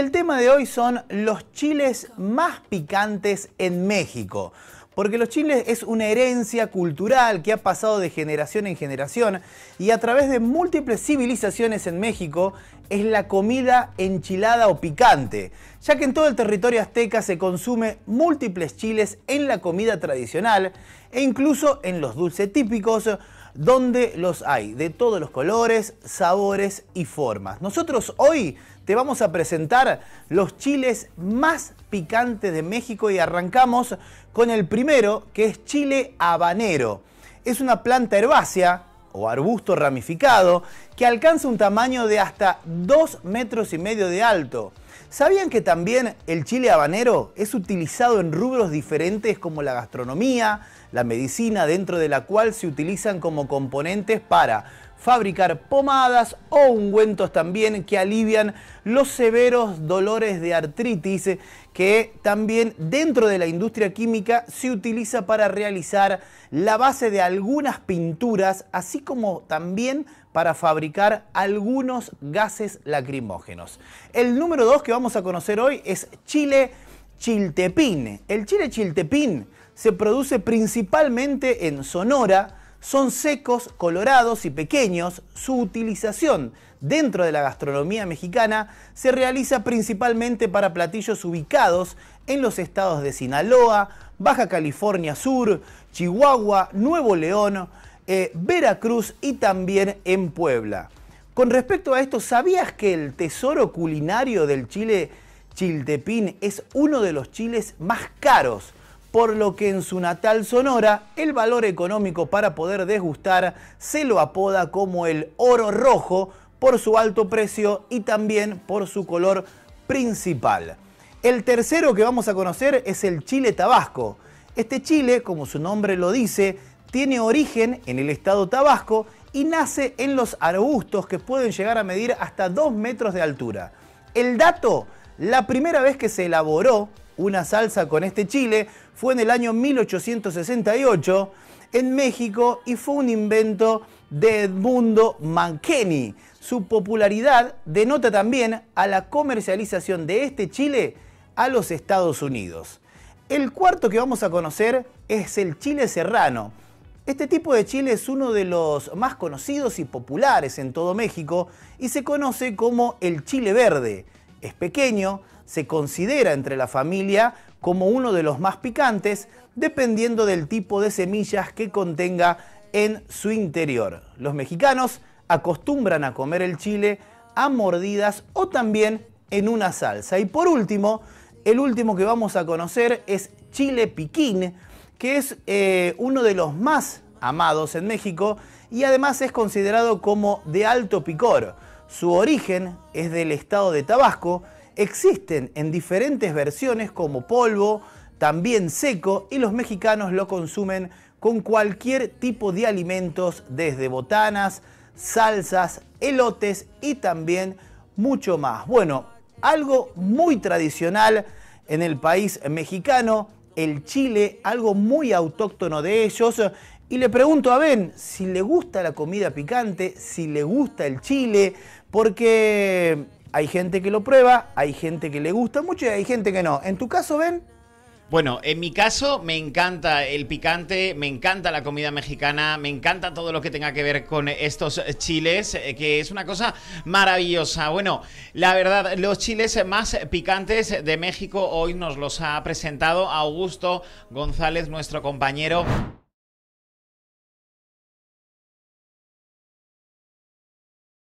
el tema de hoy son los chiles más picantes en México. Porque los chiles es una herencia cultural que ha pasado de generación en generación y a través de múltiples civilizaciones en México es la comida enchilada o picante, ya que en todo el territorio azteca se consume múltiples chiles en la comida tradicional e incluso en los dulces típicos, donde los hay de todos los colores, sabores y formas. Nosotros hoy te vamos a presentar los chiles más picantes de México y arrancamos con el primero que es chile habanero. Es una planta herbácea o arbusto ramificado que alcanza un tamaño de hasta 2 metros y medio de alto. ¿Sabían que también el chile habanero es utilizado en rubros diferentes como la gastronomía, la medicina, dentro de la cual se utilizan como componentes para fabricar pomadas o ungüentos también que alivian los severos dolores de artritis que también dentro de la industria química se utiliza para realizar la base de algunas pinturas, así como también para fabricar algunos gases lacrimógenos. El número 2 que vamos a conocer hoy es chile chiltepín. El chile chiltepín se produce principalmente en Sonora, son secos, colorados y pequeños. Su utilización dentro de la gastronomía mexicana se realiza principalmente para platillos ubicados en los estados de Sinaloa, Baja California Sur, Chihuahua, Nuevo León, eh, Veracruz y también en Puebla. Con respecto a esto, ¿sabías que el tesoro culinario del Chile chiltepín es uno de los chiles más caros? por lo que en su natal Sonora el valor económico para poder degustar se lo apoda como el oro rojo por su alto precio y también por su color principal. El tercero que vamos a conocer es el chile tabasco. Este chile, como su nombre lo dice, tiene origen en el estado Tabasco y nace en los arbustos que pueden llegar a medir hasta 2 metros de altura. El dato, la primera vez que se elaboró una salsa con este chile fue en el año 1868 en México y fue un invento de Edmundo Mankeni. Su popularidad denota también a la comercialización de este chile a los Estados Unidos. El cuarto que vamos a conocer es el chile serrano. Este tipo de chile es uno de los más conocidos y populares en todo México y se conoce como el chile verde. Es pequeño, se considera entre la familia como uno de los más picantes, dependiendo del tipo de semillas que contenga en su interior. Los mexicanos acostumbran a comer el chile a mordidas o también en una salsa. Y por último, el último que vamos a conocer es chile piquín, que es eh, uno de los más amados en México y además es considerado como de alto picor. Su origen es del estado de Tabasco existen en diferentes versiones como polvo, también seco y los mexicanos lo consumen con cualquier tipo de alimentos desde botanas, salsas, elotes y también mucho más. Bueno, algo muy tradicional en el país mexicano, el chile, algo muy autóctono de ellos. Y le pregunto a Ben si le gusta la comida picante, si le gusta el chile, porque hay gente que lo prueba, hay gente que le gusta mucho y hay gente que no. ¿En tu caso, Ben? Bueno, en mi caso me encanta el picante, me encanta la comida mexicana, me encanta todo lo que tenga que ver con estos chiles, eh, que es una cosa maravillosa. Bueno, la verdad, los chiles más picantes de México hoy nos los ha presentado Augusto González, nuestro compañero.